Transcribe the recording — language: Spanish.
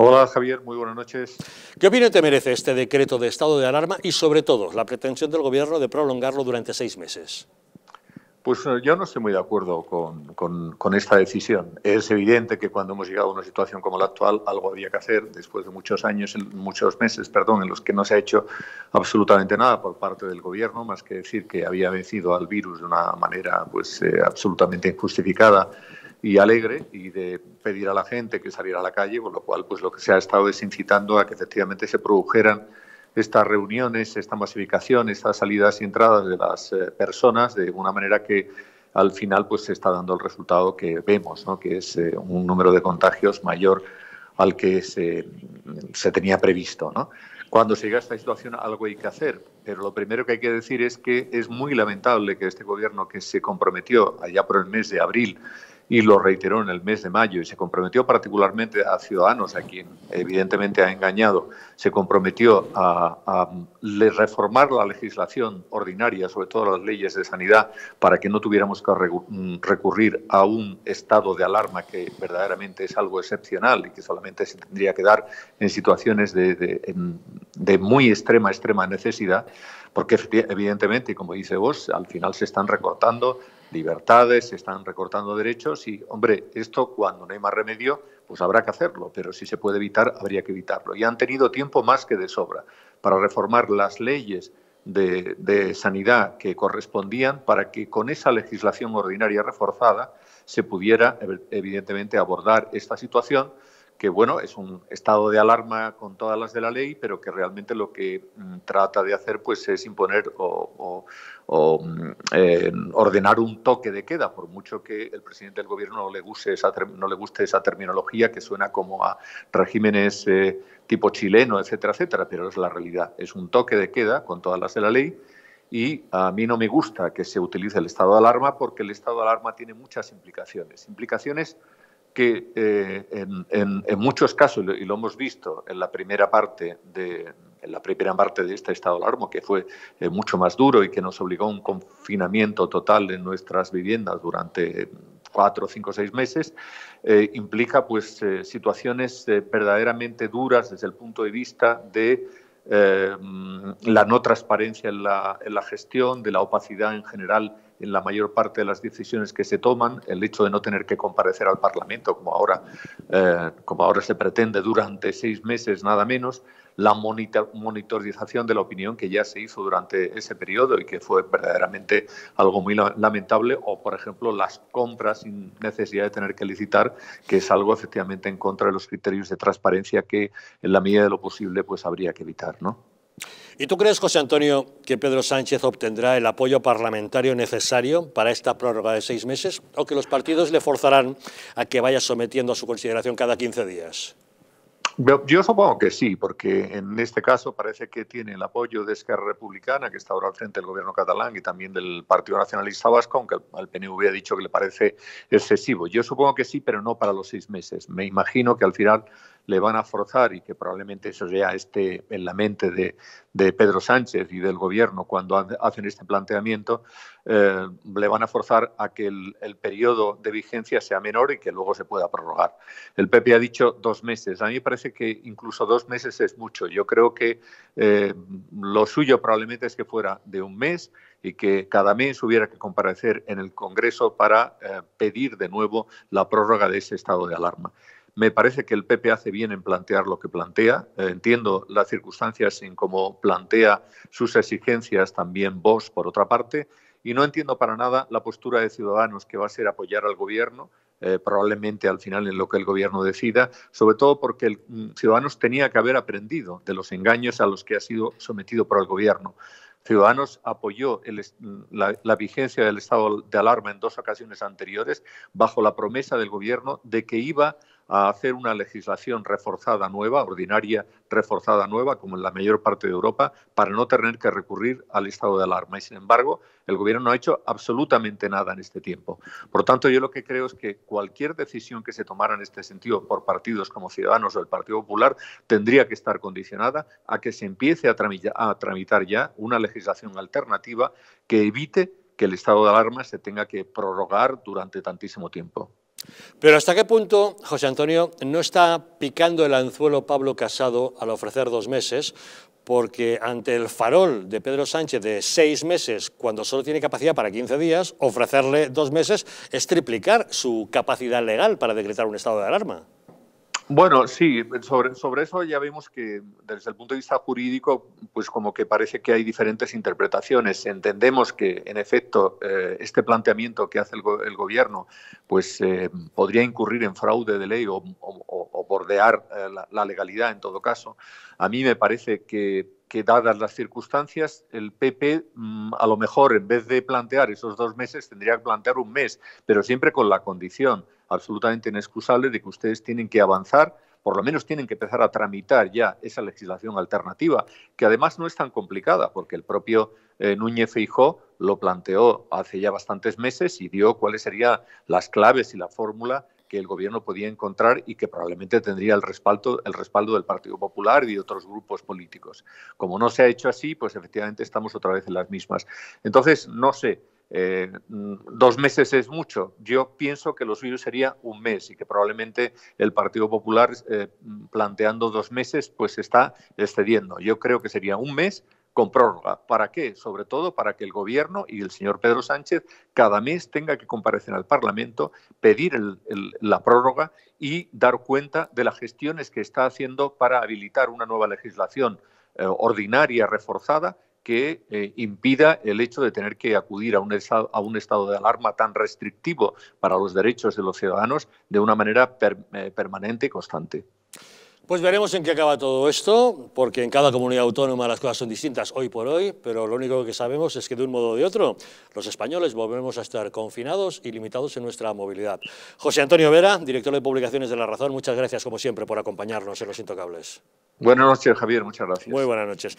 Hola Javier, muy buenas noches. ¿Qué opinión te merece este decreto de estado de alarma y sobre todo la pretensión del Gobierno de prolongarlo durante seis meses? Pues eh, yo no estoy muy de acuerdo con, con, esta decisión. Es evidente que cuando hemos llegado a una situación como la actual, algo había que hacer después de muchos años, muchos meses, perdón, en los que no se ha hecho absolutamente nada por parte del gobierno, más que decir que había vencido al virus de una manera pues eh, absolutamente injustificada y alegre y de pedir a la gente que saliera a la calle, con lo cual pues lo que se ha estado es incitando a que efectivamente se produjeran estas reuniones, esta masificación, estas salidas y entradas de las eh, personas de una manera que al final pues se está dando el resultado que vemos, ¿no? que es eh, un número de contagios mayor al que se, se tenía previsto. ¿no? Cuando se llega a esta situación algo hay que hacer, pero lo primero que hay que decir es que es muy lamentable que este gobierno que se comprometió allá por el mes de abril y lo reiteró en el mes de mayo y se comprometió particularmente a Ciudadanos, a quien evidentemente ha engañado, se comprometió a, reformar la legislación ordinaria, sobre todo las leyes de sanidad, para que no tuviéramos que mm, recurrir a un estado de alarma que verdaderamente es algo excepcional y que solamente se tendría que dar en situaciones de, de muy extrema, extrema necesidad, porque evidentemente, como dice vos, al final se están recortando libertades, se están recortando derechos y, hombre, esto cuando no hay más remedio, pues habrá que hacerlo, pero si se puede evitar, habría que evitarlo. Y han tenido tiempo más que de sobra para reformar las leyes de, de sanidad que correspondían para que con esa legislación ordinaria reforzada se pudiera, evidentemente, abordar esta situación que bueno, es un estado de alarma con todas las de la ley, pero que realmente lo que mm, trata de hacer pues es imponer o, mm, eh, ordenar un toque de queda, por mucho que el presidente del gobierno no le guste esa, no le guste esa terminología que suena como a regímenes eh, tipo chileno, etcétera, etcétera, pero es la realidad, es un toque de queda con todas las de la ley. Y a mí no me gusta que se utilice el estado de alarma porque el estado de alarma tiene muchas implicaciones. Implicaciones que eh, en, muchos casos, y lo hemos visto en la primera parte de, la primera parte de este estado de alarma, que fue eh, mucho más duro y que nos obligó a un confinamiento total en nuestras viviendas durante cuatro, cinco, seis meses, eh, implica pues situaciones verdaderamente duras desde el punto de vista de la no transparencia en la, en la gestión, de la opacidad en general en la mayor parte de las decisiones que se toman, el hecho de no tener que comparecer al Parlamento, como ahora, eh, como ahora se pretende durante seis meses nada menos, la monitorización de la opinión que ya se hizo durante ese periodo y que fue verdaderamente algo muy lamentable, o por ejemplo las compras sin necesidad de tener que licitar, que es algo efectivamente en contra de los criterios de transparencia que en la medida de lo posible pues habría que evitar, ¿no? ¿Y tú crees, José Antonio, que Pedro Sánchez obtendrá el apoyo parlamentario necesario para esta prórroga de seis meses o que los partidos le forzarán a que vaya sometiendo a su consideración cada 15 días? Yo supongo que sí, porque en este caso parece que tiene el apoyo de Esquerra Republicana, que está ahora al frente del gobierno catalán, y también del Partido Nacionalista Vasco, aunque al PNV ha dicho que le parece excesivo. Yo supongo que sí, pero no para los seis meses. Me imagino que al final le van a forzar y que probablemente eso ya esté en la mente de, Pedro Sánchez y del gobierno cuando hacen este planteamiento, eh, le van a forzar a que el, periodo de vigencia sea menor y que luego se pueda prorrogar. El PP ha dicho dos meses. A mí me parece que incluso dos meses es mucho. Yo creo que eh, lo suyo probablemente es que fuera de un mes y que cada mes hubiera que comparecer en el Congreso para eh, pedir de nuevo la prórroga de ese estado de alarma. Me parece que el PP hace bien en plantear lo que plantea. Eh, entiendo las circunstancias en cómo plantea sus exigencias también vos, por otra parte, y no entiendo para nada la postura de Ciudadanos que va a ser apoyar al Gobierno. Eh, probablemente al final en lo que el gobierno decida, sobre todo porque mm, Ciudadanos tenía que haber aprendido de los engaños a los que ha sido sometido por el gobierno. Ciudadanos apoyó mm, la, vigencia del estado de alarma en dos ocasiones anteriores bajo la promesa del Gobierno de que iba a hacer una legislación reforzada nueva, ordinaria reforzada nueva, como en la mayor parte de Europa, para no tener que recurrir al estado de alarma. Y sin embargo, el Gobierno no ha hecho absolutamente nada en este tiempo. Por tanto, yo lo que creo es que cualquier decisión que se tomara en este sentido por partidos como Ciudadanos o el Partido Popular tendría que estar condicionada a que se empiece a tramitar, a tramitar ya una legislación alternativa que evite que el estado de alarma se tenga que prorrogar durante tantísimo tiempo. Pero ¿hasta qué punto, José Antonio, no está picando el anzuelo Pablo Casado al ofrecer dos meses? Porque ante el farol de Pedro Sánchez de seis meses, cuando solo tiene capacidad para 15 días, ofrecerle dos meses es triplicar su capacidad legal para decretar un estado de alarma. Bueno, sí, sobre, sobre, eso ya vemos que desde el punto de vista jurídico, pues como que parece que hay diferentes interpretaciones. Entendemos que, en efecto, eh, este planteamiento que hace el, gobierno, pues eh, podría incurrir en fraude de ley o, bordear eh, la, legalidad en todo caso. A mí me parece que, dadas las circunstancias, el PP mm, a lo mejor en vez de plantear esos dos meses tendría que plantear un mes, pero siempre con la condición absolutamente inexcusable de que ustedes tienen que avanzar, por lo menos tienen que empezar a tramitar ya esa legislación alternativa, que además no es tan complicada, porque el propio eh, Núñez Feijó lo planteó hace ya bastantes meses y dio cuáles serían las claves y la fórmula que el gobierno podía encontrar y que probablemente tendría el respaldo, el respaldo del Partido Popular y de otros grupos políticos. Como no se ha hecho así, pues efectivamente estamos otra vez en las mismas. Entonces, no sé, eh, mm, dos meses es mucho. Yo pienso que los suyo sería un mes y que probablemente el Partido Popular eh, mm, planteando dos meses pues está excediendo. Yo creo que sería un mes con prórroga. ¿Para qué? Sobre todo para que el Gobierno y el señor Pedro Sánchez cada mes tenga que comparecer al Parlamento, pedir la prórroga y dar cuenta de las gestiones que está haciendo para habilitar una nueva legislación eh, ordinaria, reforzada, que eh, impida el hecho de tener que acudir a un, estado, de alarma tan restrictivo para los derechos de los ciudadanos de una manera eh, permanente y constante. Pues veremos en qué acaba todo esto, porque en cada comunidad autónoma las cosas son distintas hoy por hoy, pero lo único que sabemos es que de un modo o de otro los españoles volvemos a estar confinados y limitados en nuestra movilidad. José Antonio Vera, director de Publicaciones de La Razón, muchas gracias como siempre por acompañarnos en Los Intocables. Buenas noches, Javier, muchas gracias. Muy buenas noches.